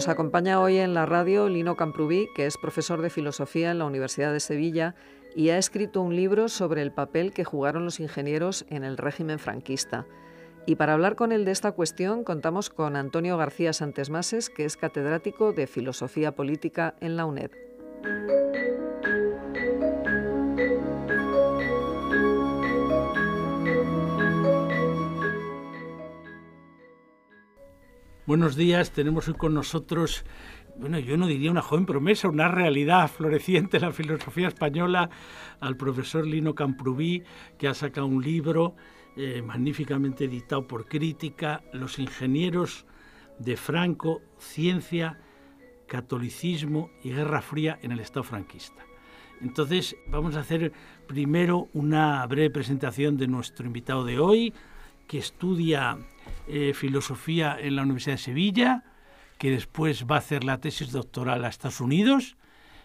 Nos acompaña hoy en la radio Lino Camprubí, que es profesor de filosofía en la Universidad de Sevilla y ha escrito un libro sobre el papel que jugaron los ingenieros en el régimen franquista. Y para hablar con él de esta cuestión contamos con Antonio García Santesmases, que es catedrático de Filosofía Política en la UNED. Buenos días, tenemos hoy con nosotros, bueno, yo no diría una joven promesa, una realidad floreciente en la filosofía española, al profesor Lino Camprubí, que ha sacado un libro eh, magníficamente editado por Crítica, Los ingenieros de Franco, Ciencia, Catolicismo y Guerra Fría en el Estado franquista. Entonces, vamos a hacer primero una breve presentación de nuestro invitado de hoy, que estudia eh, filosofía en la Universidad de Sevilla, que después va a hacer la tesis doctoral a Estados Unidos,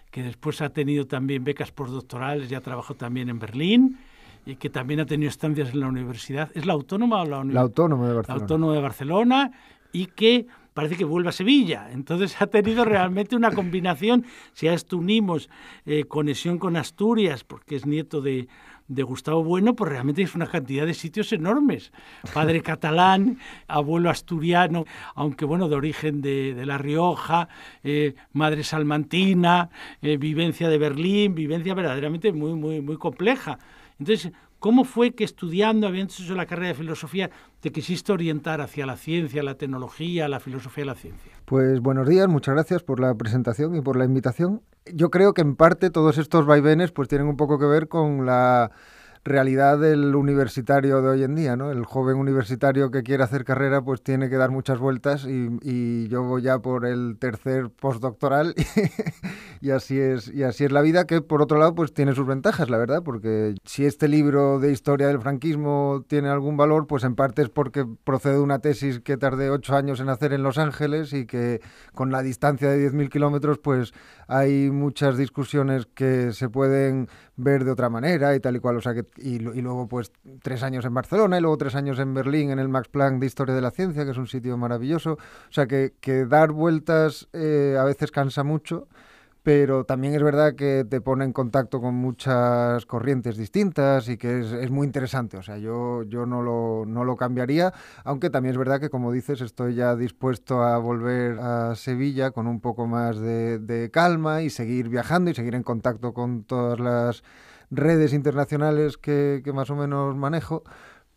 que después ha tenido también becas postdoctorales, y ha trabajado también en Berlín y que también ha tenido estancias en la universidad. ¿Es la autónoma o la La autónoma de Barcelona. La autónoma de Barcelona y que parece que vuelve a Sevilla. Entonces ha tenido realmente una combinación. Si a esto unimos eh, conexión con Asturias, porque es nieto de de Gustavo Bueno, pues realmente es una cantidad de sitios enormes. Padre catalán, abuelo asturiano, aunque bueno, de origen de, La Rioja, eh, madre salmantina, eh, vivencia de Berlín, vivencia verdaderamente muy, muy, muy compleja. Entonces, ¿Cómo fue que estudiando, habiendo hecho la carrera de filosofía, te quisiste orientar hacia la ciencia, la tecnología, la filosofía y la ciencia? Pues buenos días, muchas gracias por la presentación y por la invitación. Yo creo que en parte todos estos vaivenes pues tienen un poco que ver con la realidad del universitario de hoy en día, ¿no? El joven universitario que quiere hacer carrera pues tiene que dar muchas vueltas y, yo voy ya por el tercer postdoctoral y, así es, y así es la vida que por otro lado pues tiene sus ventajas, la verdad, porque si este libro de historia del franquismo tiene algún valor, pues en parte es porque procede de una tesis que tardé ocho años en hacer en Los Ángeles y que con la distancia de 10.000 kilómetros pues hay muchas discusiones que se pueden ver de otra manera y tal y cual. O sea que, y, luego, pues, tres años en Barcelona y luego tres años en Berlín en el Max Planck de Historia de la Ciencia, que es un sitio maravilloso. O sea que, dar vueltas eh, a veces cansa mucho pero también es verdad que te pone en contacto con muchas corrientes distintas y que es, muy interesante. O sea, yo, yo no, lo, no lo cambiaría, aunque también es verdad que, como dices, estoy ya dispuesto a volver a Sevilla con un poco más de, calma y seguir viajando y seguir en contacto con todas las redes internacionales que más o menos manejo.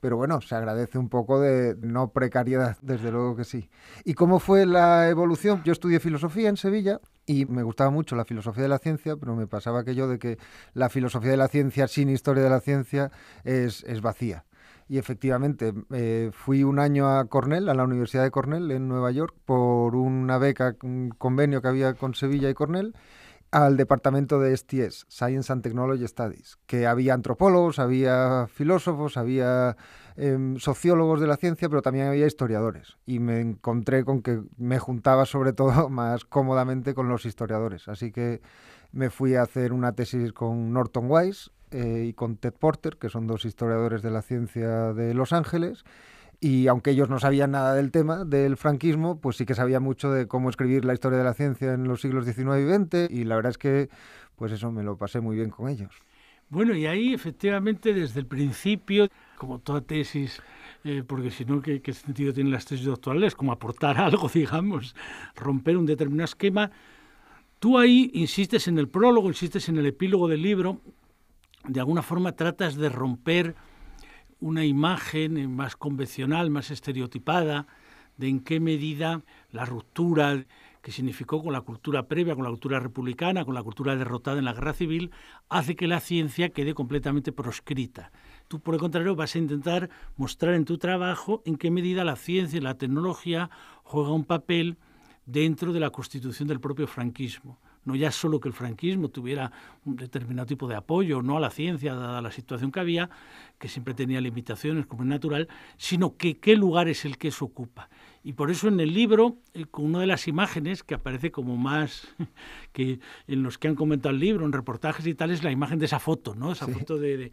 Pero bueno, se agradece un poco de no precariedad, desde luego que sí. ¿Y cómo fue la evolución? Yo estudié filosofía en Sevilla y me gustaba mucho la filosofía de la ciencia, pero me pasaba aquello de que la filosofía de la ciencia sin historia de la ciencia es, vacía. Y efectivamente, eh, fui un año a Cornell, a la Universidad de Cornell en Nueva York, por una beca, un convenio que había con Sevilla y Cornell al departamento de STS, Science and Technology Studies, que había antropólogos, había filósofos, había em, sociólogos de la ciencia, pero también había historiadores. Y me encontré con que me juntaba sobre todo más cómodamente con los historiadores. Así que me fui a hacer una tesis con Norton Wise eh, y con Ted Porter, que son dos historiadores de la ciencia de Los Ángeles y aunque ellos no sabían nada del tema del franquismo, pues sí que sabía mucho de cómo escribir la historia de la ciencia en los siglos XIX y XX y la verdad es que pues eso me lo pasé muy bien con ellos. Bueno, y ahí efectivamente desde el principio, como toda tesis, eh, porque si no, ¿qué, ¿qué, sentido tienen las tesis doctorales? Como aportar algo, digamos, romper un determinado esquema. Tú ahí insistes en el prólogo, insistes en el epílogo del libro, de alguna forma tratas de romper una imagen eh, más convencional, más estereotipada, de en qué medida la ruptura que significó con la cultura previa, con la cultura republicana, con la cultura derrotada en la guerra civil, hace que la ciencia quede completamente proscrita. Tú, por el contrario, vas a intentar mostrar en tu trabajo en qué medida la ciencia y la tecnología juegan un papel dentro de la constitución del propio franquismo no ya solo que el franquismo tuviera un determinado tipo de apoyo, no a la ciencia, dada la situación que había, que siempre tenía limitaciones, como es natural, sino que qué lugar es el que se ocupa. Y por eso en el libro, eh, una de las imágenes que aparece como más que en los que han comentado el libro, en reportajes y tal, es la imagen de esa foto, ¿no? Esa foto de, de,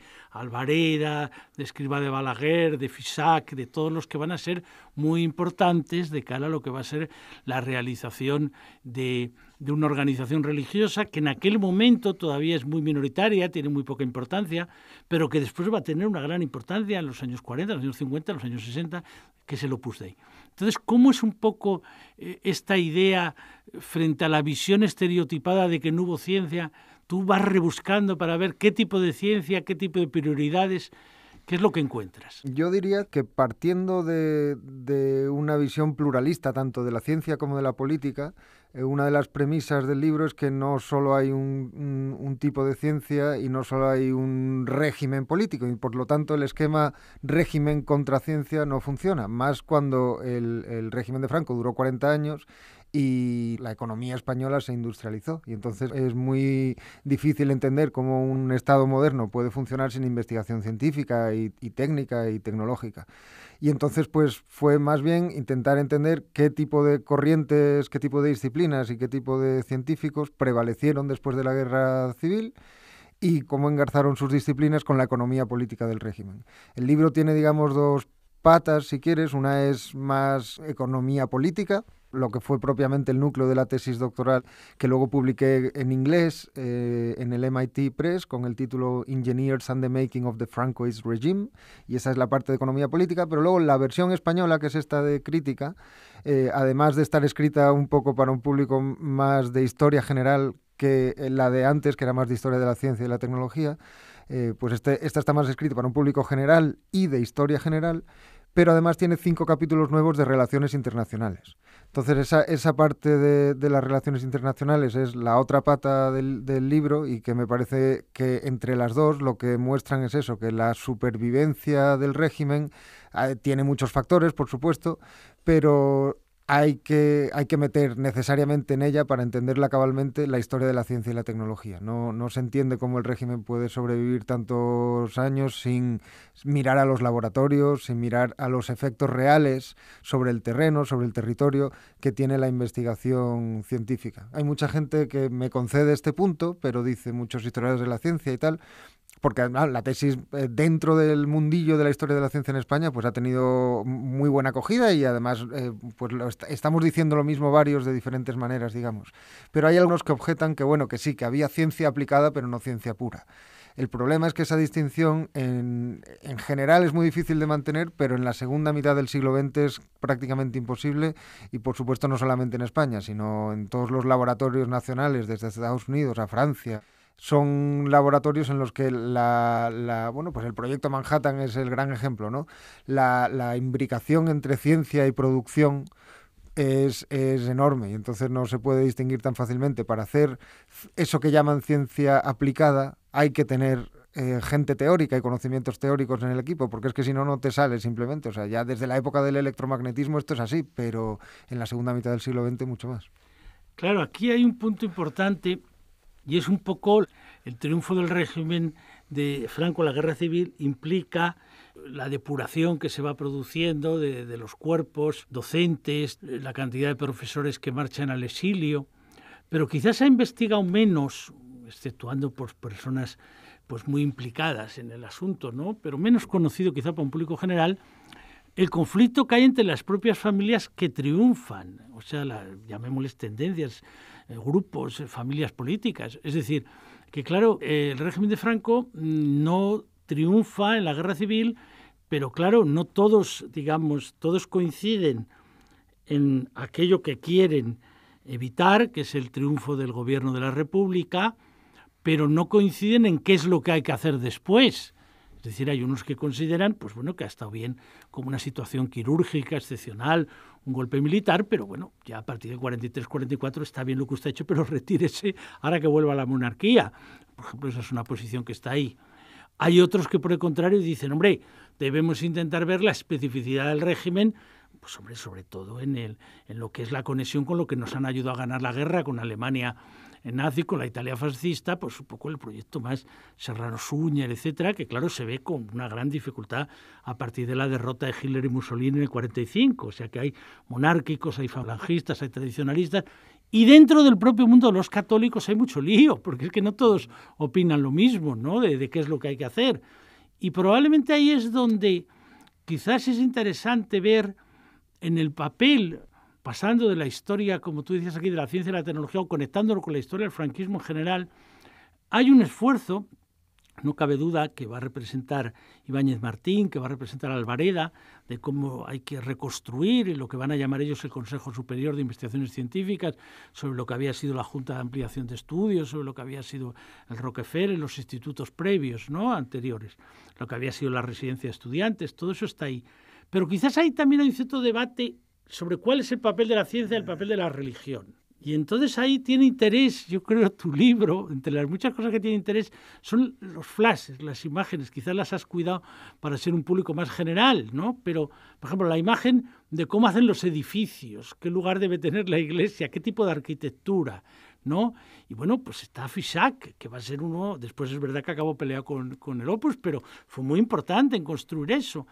de Escriba de Balaguer, de Fisac, de todos los que van a ser muy importantes de cara a lo que va a ser la realización de, una organización religiosa que en aquel momento todavía es muy minoritaria, tiene muy poca importancia, pero que después va a tener una gran importancia en los años 40, los años 50, los años 60, que se lo Opus ahí. Entonces, ¿cómo es un poco eh, esta idea frente a la visión estereotipada de que no hubo ciencia? Tú vas rebuscando para ver qué tipo de ciencia, qué tipo de prioridades. ¿Qué es lo que encuentras? Yo diría que partiendo de, una visión pluralista, tanto de la ciencia como de la política, eh, una de las premisas del libro es que no solo hay un, tipo de ciencia y no solo hay un régimen político, y por lo tanto el esquema régimen contra ciencia no funciona, más cuando el, el régimen de Franco duró 40 años y la economía española se industrializó. Y entonces es muy difícil entender cómo un Estado moderno puede funcionar sin investigación científica y, técnica y tecnológica. Y entonces pues fue más bien intentar entender qué tipo de corrientes, qué tipo de disciplinas y qué tipo de científicos prevalecieron después de la guerra civil y cómo engarzaron sus disciplinas con la economía política del régimen. El libro tiene, digamos, dos patas, si quieres. Una es más economía política, lo que fue propiamente el núcleo de la tesis doctoral que luego publiqué en inglés eh, en el MIT Press con el título Engineers and the Making of the Francoist Regime, y esa es la parte de economía política, pero luego la versión española, que es esta de crítica, eh, además de estar escrita un poco para un público más de historia general que eh, la de antes, que era más de historia de la ciencia y la tecnología, pues este, esta está más escrita para un público general y de historia general, pero además tiene cinco capítulos nuevos de relaciones internacionales. Entonces esa, esa parte de, las relaciones internacionales es la otra pata del, libro y que me parece que entre las dos lo que muestran es eso, que la supervivencia del régimen eh, tiene muchos factores, por supuesto, pero hay que, hay que meter necesariamente en ella para entenderla cabalmente la historia de la ciencia y la tecnología. No, no se entiende cómo el régimen puede sobrevivir tantos años sin mirar a los laboratorios, sin mirar a los efectos reales sobre el terreno, sobre el territorio que tiene la investigación científica. Hay mucha gente que me concede este punto, pero dice muchos historiadores de la ciencia y tal, porque la tesis eh, dentro del mundillo de la historia de la ciencia en España pues ha tenido muy buena acogida y además eh, pues estamos diciendo lo mismo varios de diferentes maneras, digamos. Pero hay algunos que objetan que bueno, que sí, que había ciencia aplicada pero no ciencia pura. El problema es que esa distinción en, en, general es muy difícil de mantener, pero en la segunda mitad del siglo XX es prácticamente imposible y por supuesto no solamente en España, sino en todos los laboratorios nacionales, desde Estados Unidos a Francia son laboratorios en los que la, bueno, pues el proyecto Manhattan es el gran ejemplo, ¿no? La, imbricación entre ciencia y producción es, enorme y entonces no se puede distinguir tan fácilmente. Para hacer eso que llaman ciencia aplicada hay que tener eh, gente teórica y conocimientos teóricos en el equipo, porque es que si no, no te sale simplemente. O sea, ya desde la época del electromagnetismo esto es así, pero en la segunda mitad del siglo XX mucho más. Claro, aquí hay un punto importante y es un poco el triunfo del régimen de Franco, la guerra civil, implica la depuración que se va produciendo de, los cuerpos docentes, la cantidad de profesores que marchan al exilio, pero quizás se ha investigado menos, exceptuando por personas pues muy implicadas en el asunto, ¿no? pero menos conocido quizá para un público general, el conflicto que hay entre las propias familias que triunfan, o sea, llamémosles tendencias eh, grupos, eh, familias políticas. Es decir, que claro, eh, el régimen de Franco mm, no triunfa en la guerra civil, pero claro, no todos, digamos, todos coinciden en aquello que quieren evitar, que es el triunfo del gobierno de la República, pero no coinciden en qué es lo que hay que hacer después. Es decir, hay unos que consideran, pues bueno, que ha estado bien como una situación quirúrgica, excepcional, un golpe militar, pero bueno, ya a partir del 43-44 está bien lo que usted ha hecho, pero retírese ahora que vuelva la monarquía. Por ejemplo, esa es una posición que está ahí. Hay otros que por el contrario dicen, hombre, debemos intentar ver la especificidad del régimen, pues hombre, sobre todo en, el, en lo que es la conexión con lo que nos han ayudado a ganar la guerra con Alemania nazi con la Italia fascista, pues un poco el proyecto más Serrano Suñer, etcétera, que claro se ve con una gran dificultad a partir de la derrota de Hitler y Mussolini en el 45. O sea que hay monárquicos, hay falangistas, hay tradicionalistas. Y dentro del propio mundo de los católicos hay mucho lío, porque es que no todos opinan lo mismo, ¿no? De, de qué es lo que hay que hacer. Y probablemente ahí es donde quizás es interesante ver en el papel pasando de la historia, como tú dices aquí, de la ciencia y la tecnología, o conectándolo con la historia del franquismo en general, hay un esfuerzo, no cabe duda, que va a representar Ibáñez Martín, que va a representar Alvareda, de cómo hay que reconstruir lo que van a llamar ellos el Consejo Superior de Investigaciones Científicas, sobre lo que había sido la Junta de Ampliación de Estudios, sobre lo que había sido el Rockefeller, los institutos previos, ¿no? anteriores, lo que había sido la residencia de estudiantes, todo eso está ahí. Pero quizás ahí también hay un cierto debate sobre cuál es el papel de la ciencia y el papel de la religión. Y entonces ahí tiene interés, yo creo, tu libro, entre las muchas cosas que tiene interés, son los flashes, las imágenes. Quizás las has cuidado para ser un público más general, ¿no? Pero, por ejemplo, la imagen de cómo hacen los edificios, qué lugar debe tener la iglesia, qué tipo de arquitectura, ¿no? Y bueno, pues está Fisac, que va a ser uno, después es verdad que acabó peleado con, con el Opus, pero fue muy importante en construir eso.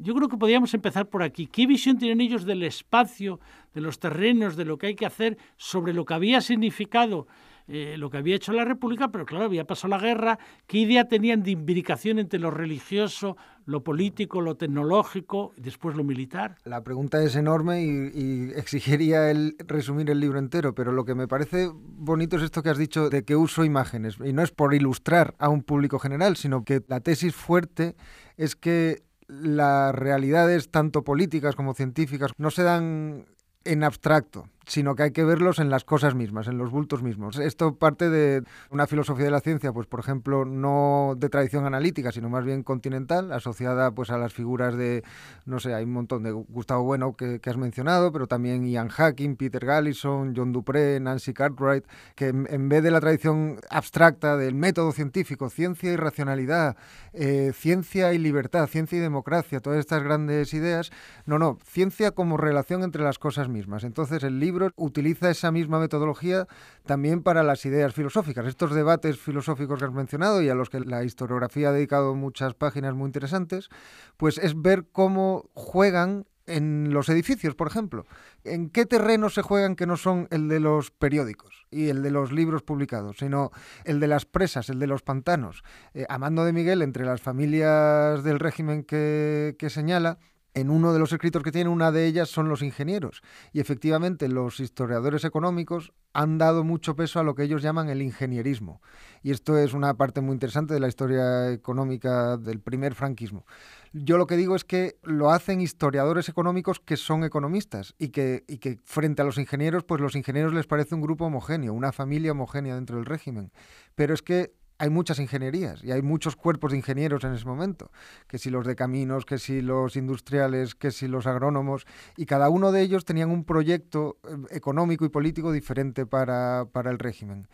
Yo creo que podríamos empezar por aquí. ¿Qué visión tienen ellos del espacio, de los terrenos, de lo que hay que hacer, sobre lo que había significado eh, lo que había hecho la República? Pero claro, había pasado la guerra. ¿Qué idea tenían de imbricación entre lo religioso, lo político, lo tecnológico y después lo militar? La pregunta es enorme y, y, exigiría el resumir el libro entero, pero lo que me parece bonito es esto que has dicho de que uso imágenes. Y no es por ilustrar a un público general, sino que la tesis fuerte es que las realidades tanto políticas como científicas no se dan en abstracto, sino que hay que verlos en las cosas mismas, en los bultos mismos. Esto parte de una filosofía de la ciencia, pues por ejemplo, no de tradición analítica, sino más bien continental, asociada pues a las figuras de, no sé, hay un montón de Gustavo Bueno que, has mencionado, pero también Ian Hacking, Peter Gallison, John Dupré, Nancy Cartwright, que en, vez de la tradición abstracta del método científico, ciencia y racionalidad, eh, ciencia y libertad, ciencia y democracia, todas estas grandes ideas, no, no, ciencia como relación entre las cosas mismas. Entonces el libro utiliza esa misma metodología también para las ideas filosóficas. Estos debates filosóficos que has mencionado y a los que la historiografía ha dedicado muchas páginas muy interesantes, pues es ver cómo juegan en los edificios, por ejemplo. ¿En qué terreno se juegan que no son el de los periódicos y el de los libros publicados, sino el de las presas, el de los pantanos? Eh, Amando de Miguel, entre las familias del régimen que señala, en uno de los escritos que tiene, una de ellas son los ingenieros. Y efectivamente los historiadores económicos han dado mucho peso a lo que ellos llaman el ingenierismo. Y esto es una parte muy interesante de la historia económica del primer franquismo. Yo lo que digo es que lo hacen historiadores económicos que son economistas y que, que frente a los ingenieros, pues los ingenieros les parece un grupo homogéneo, una familia homogénea dentro del régimen. Pero es que hay muchas ingenierías y hay muchos cuerpos de ingenieros en ese momento, que si los de caminos, que si los industriales, que si los agrónomos, y cada uno de ellos tenían un proyecto eh, económico y político diferente para, el régimen.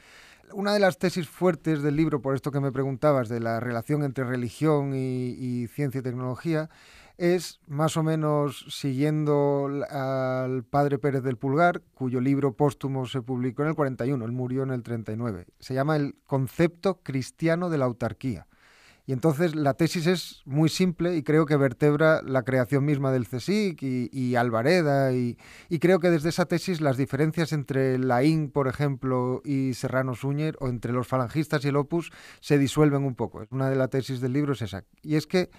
Una de las tesis fuertes del libro, por esto que me preguntabas, de la relación entre religión y, y ciencia y tecnología, es más o menos siguiendo al padre Pérez del Pulgar, cuyo libro póstumo se publicó en el 41, él murió en el 39. Se llama El concepto cristiano de la autarquía. Y entonces la tesis es muy simple y creo que vertebra la creación misma del CSIC y, Alvareda. Y, creo que desde esa tesis las diferencias entre Laín, por ejemplo, y Serrano Súñer, o entre los falangistas y el Opus, se disuelven un poco. Una de las tesis del libro es esa. Y es que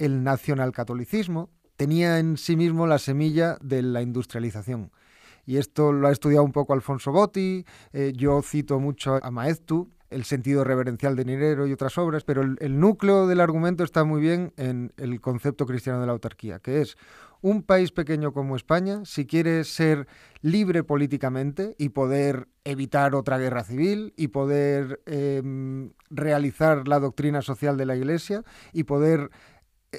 el nacionalcatolicismo tenía en sí mismo la semilla de la industrialización. Y esto lo ha estudiado un poco Alfonso Botti, eh, yo cito mucho a Maestu, el sentido reverencial de Nirero y otras obras, pero el, núcleo del argumento está muy bien en el concepto cristiano de la autarquía, que es un país pequeño como España, si quiere ser libre políticamente y poder evitar otra guerra civil y poder em, realizar la doctrina social de la Iglesia y poder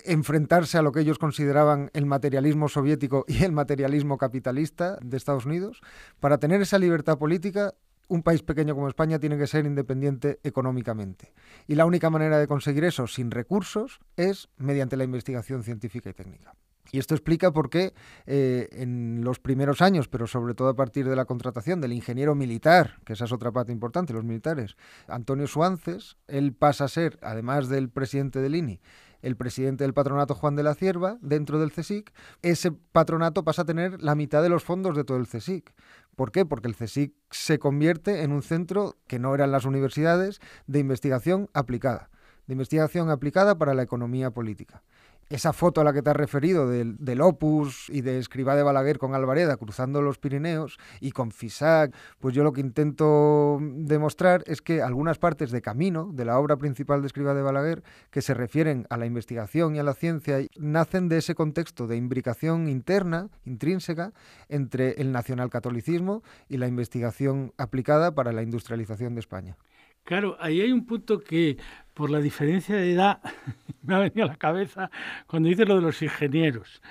enfrentarse a lo que ellos consideraban el materialismo soviético y el materialismo capitalista de Estados Unidos. Para tener esa libertad política, un país pequeño como España tiene que ser independiente económicamente. Y la única manera de conseguir eso sin recursos es mediante la investigación científica y técnica. Y esto explica por qué eh, en los primeros años, pero sobre todo a partir de la contratación del ingeniero militar, que esa es otra parte importante, los militares, Antonio Suances, él pasa a ser, además del presidente del INI, el presidente del patronato Juan de la Cierva dentro del CSIC, ese patronato pasa a tener la mitad de los fondos de todo el CSIC. ¿Por qué? Porque el CSIC se convierte en un centro que no eran las universidades de investigación aplicada, de investigación aplicada para la economía política esa foto a la que te has referido del, Opus y de Escribá de Balaguer con Alvareda cruzando los Pirineos y con Fisac, pues yo lo que intento demostrar es que algunas partes de camino de la obra principal de Escribá de Balaguer, que se refieren a la investigación y a la ciencia, nacen de ese contexto de imbricación interna, intrínseca, entre el nacionalcatolicismo y la investigación aplicada para la industrialización de España. Claro, ahí hay un punto que por la diferencia de edad me ha venido a la cabeza cuando dices lo de los ingenieros.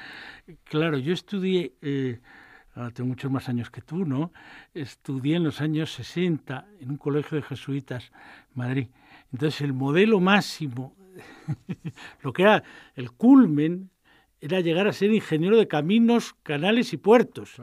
Claro, yo estudié, eh, ah, tengo muchos más años que tú, ¿no? Estudié en los años 60 en un colegio de jesuitas, Madrid. Entonces el modelo máximo, lo que era el culmen, era llegar a ser ingeniero de caminos, canales y puertos.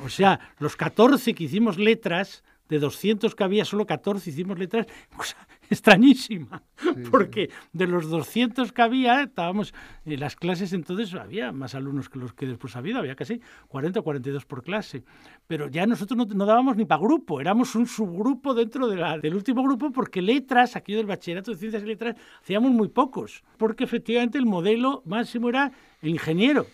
O sea, los 14 que hicimos letras, de 200 que había, solo 14 hicimos letras, cosa extrañísima, porque de los 200 que había, estábamos, eh, las clases entonces había más alumnos que los que después ha habido, había casi 40 o 42 por clase, pero ya nosotros no, dábamos ni para grupo, éramos un subgrupo dentro del último grupo, porque letras, aquí del bachillerato de ciencias y letras, hacíamos muy pocos, porque efectivamente el modelo máximo era el ingeniero.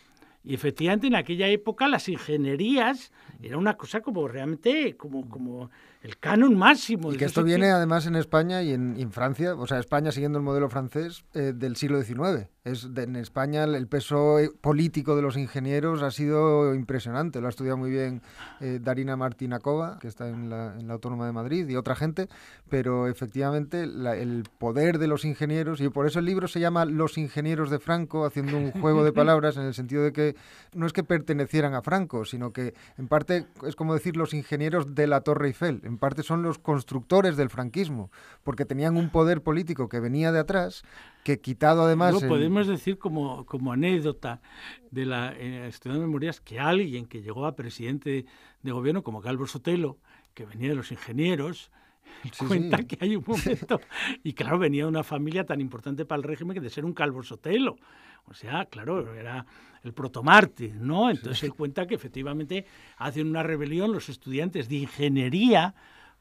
Y efectivamente en aquella época las ingenierías era una cosa como realmente como, como el canon máximo. Y que esto viene además en España y en, Francia, o sea, España siguiendo el modelo francés eh, del siglo XIX. Es en España el peso eh, político de los ingenieros ha sido impresionante. Lo ha estudiado muy bien eh, Darina Darina Kova que está en la, Autónoma de Madrid, y otra gente. Pero efectivamente el poder de los ingenieros, y por eso el libro se llama Los ingenieros de Franco, haciendo un juego de palabras en el sentido de que no es que pertenecieran a Franco, sino que en parte es como decir los ingenieros de la Torre Eiffel, en parte son los constructores del franquismo, porque tenían un poder político que venía de atrás que quitado además... podemos decir como, como anécdota de la eh, de Memorias que alguien que llegó a presidente de gobierno, como Calvo Sotelo, que venía de los ingenieros, cuenta que hay un momento, y claro, venía de una familia tan importante para el régimen que de ser un Calvo Sotelo. O sea, claro, era el protomártir, ¿no? Entonces se él cuenta que efectivamente hacen una rebelión los estudiantes de ingeniería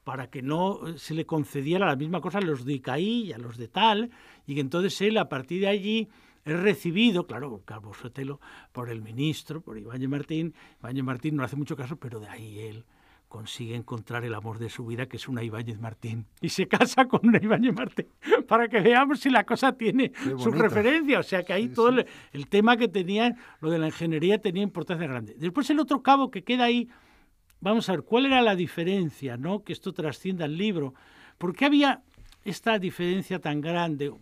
para que no eh, se le concediera la misma cosa a los de Icaí y a los de tal, y que entonces él a partir de allí es recibido, claro, por Carlos Sotelo, por el ministro, por Ibañez Martín. Ibañez Martín no hace mucho caso, pero de ahí él consigue encontrar el amor de su vida, que es una Ibañez Martín. Y se casa con una Ibáñez Martín, para que veamos si la cosa tiene su referencia. O sea que ahí todo El, el, tema que tenía, lo de la ingeniería, tenía importancia grande. Después el otro cabo que queda ahí vamos a ver, ¿cuál era la diferencia, no? Que esto trascienda el libro. ¿Por qué había esta diferencia tan grande,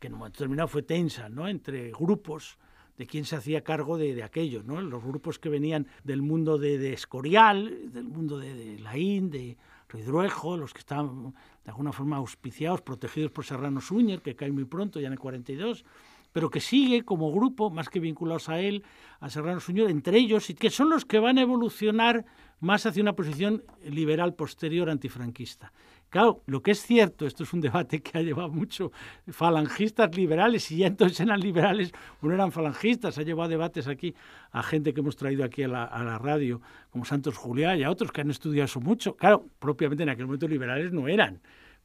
que en un momento determinado fue tensa, ¿no? Entre grupos de quién se hacía cargo de, de aquello, ¿no? Los grupos que venían del mundo de, Escorial, del mundo de, Laín, de Ruidruejo, los que estaban de alguna forma auspiciados, protegidos por Serrano Suñer, que cae muy pronto, ya en el 42, pero que sigue como grupo, más que vinculados a él, a Serrano Suñer, entre ellos, y que son los que van a evolucionar más hacia una posición liberal posterior antifranquista. Claro, lo que es cierto, esto es un debate que ha llevado mucho, falangistas liberales, y ya entonces eran liberales, no eran falangistas, ha llevado debates aquí a gente que hemos traído aquí a la, radio, como Santos Juliá y a otros que han estudiado eso mucho. Claro, propiamente en aquel momento liberales no eran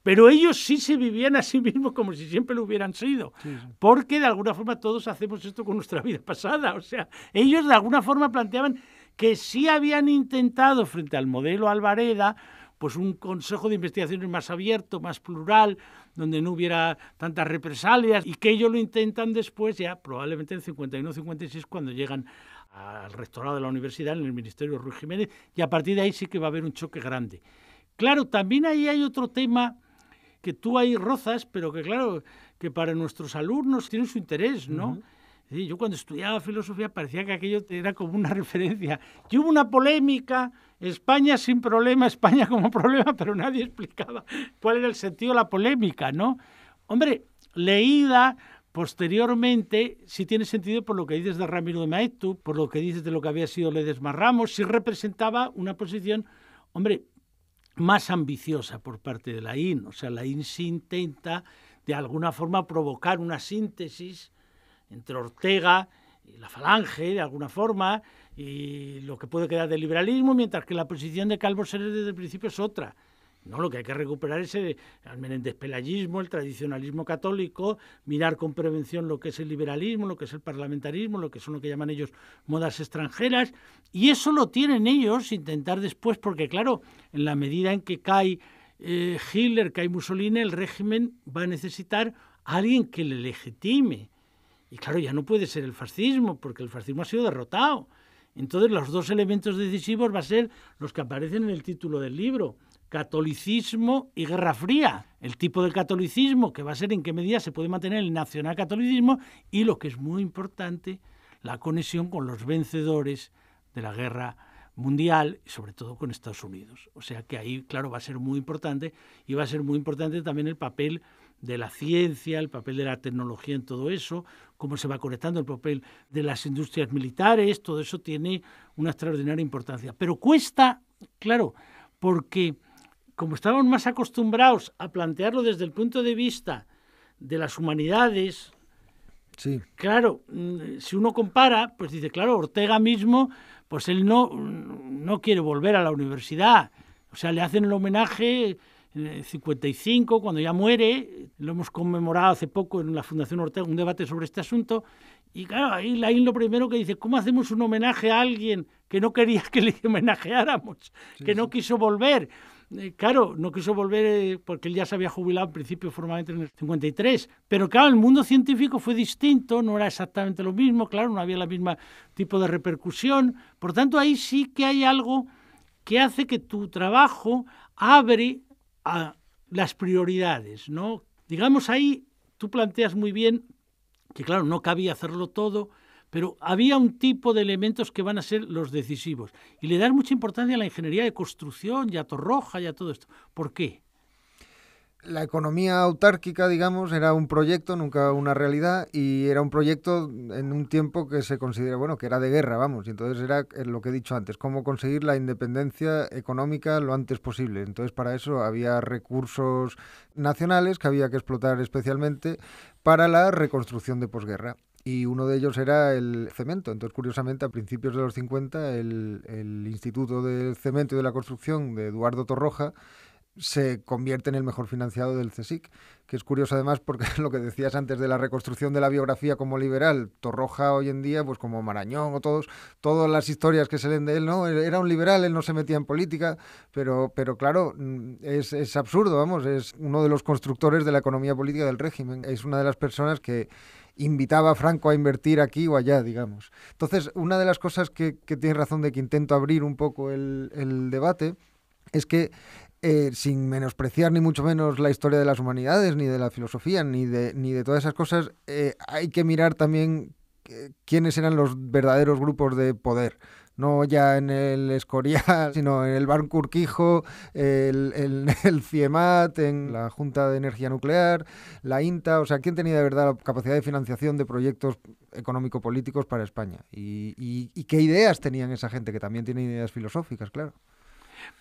pero ellos sí se vivían a sí mismos como si siempre lo hubieran sido, porque de alguna forma todos hacemos esto con nuestra vida pasada, o sea, ellos de alguna forma planteaban que sí habían intentado frente al modelo Alvareda pues un consejo de investigaciones más abierto, más plural, donde no hubiera tantas represalias y que ellos lo intentan después ya probablemente en 51-56 cuando llegan al rectorado de la universidad en el ministerio Ruiz Jiménez y a partir de ahí sí que va a haber un choque grande. Claro, también ahí hay otro tema que tú ahí rozas, pero que claro, que para nuestros alumnos tiene su interés, ¿no? yo cuando estudiaba filosofía parecía que aquello era como una referencia. Y hubo una polémica, España sin problema, España como problema, pero nadie explicaba cuál era el sentido de la polémica, ¿no? Hombre, leída posteriormente, si tiene sentido por lo que dices de Ramiro de Maeztu, por lo que dices de lo que había sido Ledesma Ramos, si representaba una posición, hombre, más ambiciosa por parte de la IN. O sea, la IN sí intenta de alguna forma provocar una síntesis entre Ortega y la Falange, de alguna forma, y lo que puede quedar del liberalismo, mientras que la posición de Calvo Seres desde el principio es otra. No, lo que hay que recuperar es el pelagismo, el tradicionalismo católico, mirar con prevención lo que es el liberalismo, lo que es el parlamentarismo, lo que son lo que llaman ellos modas extranjeras. Y eso lo tienen ellos, intentar después, porque claro, en la medida en que cae eh, Hitler, cae Mussolini, el régimen va a necesitar a alguien que le legitime. Y claro, ya no puede ser el fascismo, porque el fascismo ha sido derrotado. Entonces los dos elementos decisivos va a ser los que aparecen en el título del libro, catolicismo y guerra fría. El tipo de catolicismo, que va a ser en qué medida se puede mantener el nacionalcatolicismo y lo que es muy importante, la conexión con los vencedores de la guerra mundial y sobre todo con Estados Unidos. O sea que ahí, claro, va a ser muy importante y va a ser muy importante también el papel de la ciencia, el papel de la tecnología en todo eso, cómo se va conectando el papel de las industrias militares, todo eso tiene una extraordinaria importancia. Pero cuesta, claro, porque como estábamos más acostumbrados a plantearlo desde el punto de vista de las humanidades, sí. claro, mm, si uno compara, pues dice, claro, Ortega mismo, pues él no, no quiere volver a la universidad. O sea, le hacen el homenaje en el 55, cuando ya muere, lo hemos conmemorado hace poco en la Fundación Ortega, un debate sobre este asunto, y claro, ahí lo primero que dice, ¿cómo hacemos un homenaje a alguien que no quería que le homenajeáramos, que no quiso volver? Eh, claro, no quiso volver eh, porque él ya se había jubilado en principio formalmente en el 53, pero claro, el mundo científico fue distinto, no era exactamente lo mismo, claro, no había el mismo tipo de repercusión, por tanto ahí sí que hay algo que hace que tu trabajo abre a las prioridades, ¿no? Digamos ahí, tú planteas muy bien que claro, no cabía hacerlo todo, pero había un tipo de elementos que van a ser los decisivos. Y le das mucha importancia a la ingeniería de construcción y a Torroja y a todo esto. ¿Por qué? la economía autárquica, digamos, era un proyecto, nunca una realidad, y era un proyecto en un tiempo que se considera, bueno, que era de guerra, vamos, y entonces era eh, lo que he dicho antes, cómo conseguir la independencia económica lo antes posible. Entonces, para eso había recursos nacionales que había que explotar especialmente para la reconstrucción de posguerra y uno de ellos era el cemento. Entonces, curiosamente, a principios de los 50, el, el Instituto del Cemento y de la Construcción de Eduardo Torroja se convierte en el mejor financiado del CSIC, que es curioso además porque lo que decías antes de la reconstrucción de la biografía como liberal, Torroja hoy en día, pues como Marañón o todos, todas las historias que se leen de él, ¿no? Era un liberal, él no se metía en política, pero, pero claro, mm, es, absurdo, vamos, es uno de los constructores de la economía política del régimen, es una de las personas que invitaba a Franco a invertir aquí o allá, digamos. Entonces, una de las cosas que, tiene razón de que intento abrir un poco el debate es que eh, sin menospreciar ni mucho menos la historia de las humanidades, ni de la filosofía, ni de, ni de todas esas cosas, eh, hay que mirar también eh, quiénes eran los verdaderos grupos de poder. No ya en el Escorial, sino en el Banco Urquijo, el, el, CIEMAT, en la Junta de Energía Nuclear, la INTA. O sea, ¿quién tenía de verdad la capacidad de financiación de proyectos económico-políticos para España? y qué ideas tenían esa gente, que también tiene ideas filosóficas, claro.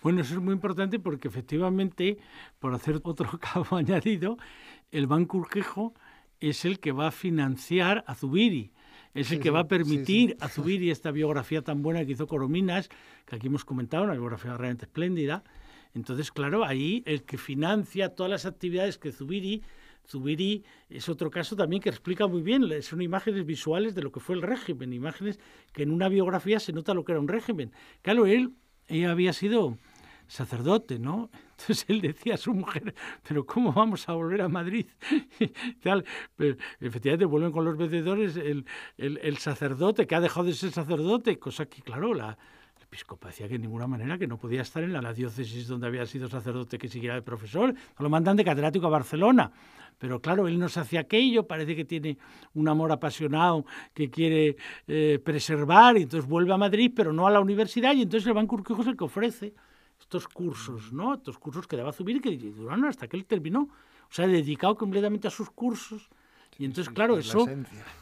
Bueno, eso es muy importante porque efectivamente, por hacer otro cabo añadido, el Banco Urquejo es el que va a financiar a Zubiri, es el que va a permitir a Zubiri esta biografía tan buena que hizo Corominas, que aquí hemos comentado, una biografía realmente espléndida. Entonces, claro, ahí el que financia todas las actividades que Zubiri Zubiri es otro caso también que explica muy bien, son imágenes visuales de lo que fue el régimen, imágenes que en una biografía se nota lo que era un régimen. Claro, él ella había sido sacerdote, ¿no? Entonces él decía a su mujer, pero ¿cómo vamos a volver a Madrid? Tal. Pero efectivamente vuelven con los vendedores el, el, el, sacerdote que ha dejado de ser sacerdote, cosa que claro, la, episcopa decía que de ninguna manera que no podía estar en la, diócesis donde había sido sacerdote que siguiera de profesor, lo mandan de catedrático a Barcelona. Pero claro, él no se hacía aquello, parece que tiene un amor apasionado que quiere eh, preservar, y entonces vuelve a Madrid, pero no a la universidad, y entonces el Banco Urquijo es el que ofrece estos cursos, ¿no? Estos cursos que daba subir y que duraron hasta que él terminó. O sea, dedicado completamente a sus cursos y entonces, claro, eso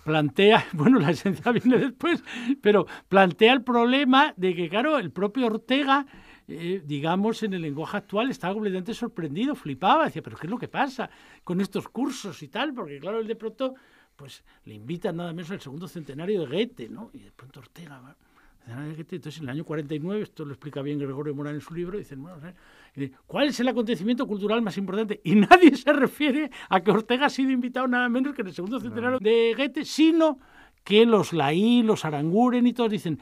plantea, bueno, la esencia viene después, pero plantea el problema de que, claro, el propio Ortega, eh, digamos, en el lenguaje actual estaba completamente sorprendido, flipaba, decía, pero ¿qué es lo que pasa con estos cursos y tal? Porque, claro, él de pronto, pues le invita nada menos al segundo centenario de Goethe, ¿no? Y de pronto Ortega, va... Ah, este, entonces, en el año 49, esto lo explica bien Gregorio Morán en su libro, dicen, bueno, ¿cuál es el acontecimiento cultural más importante? Y nadie se refiere a que Ortega ha sido invitado nada menos que en el segundo centenario de Goethe, sino que los Laí, los Aranguren y todos dicen,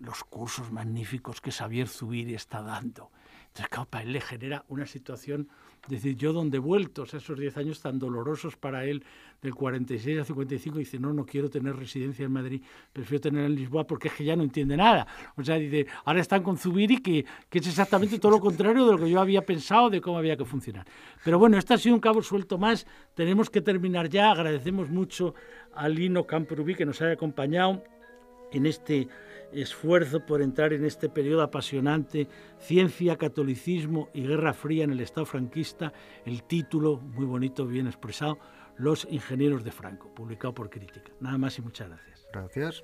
los cursos magníficos que Xavier Zubiri está dando entonces, para él le genera una situación, es decir, yo donde vueltos esos 10 años tan dolorosos para él, del 46 al 55, dice, no, no quiero tener residencia en Madrid, prefiero tener en Lisboa porque es que ya no entiende nada. O sea, dice, ahora están con Zubiri, que, que es exactamente todo lo contrario de lo que yo había pensado, de cómo había que funcionar. Pero bueno, este ha sido un cabo suelto más, tenemos que terminar ya, agradecemos mucho a Lino Camprubí que nos haya acompañado en este esfuerzo por entrar en este periodo apasionante, Ciencia, Catolicismo y Guerra Fría en el Estado franquista, el título, muy bonito, bien expresado, Los Ingenieros de Franco, publicado por Crítica. Nada más y muchas gracias. Gracias.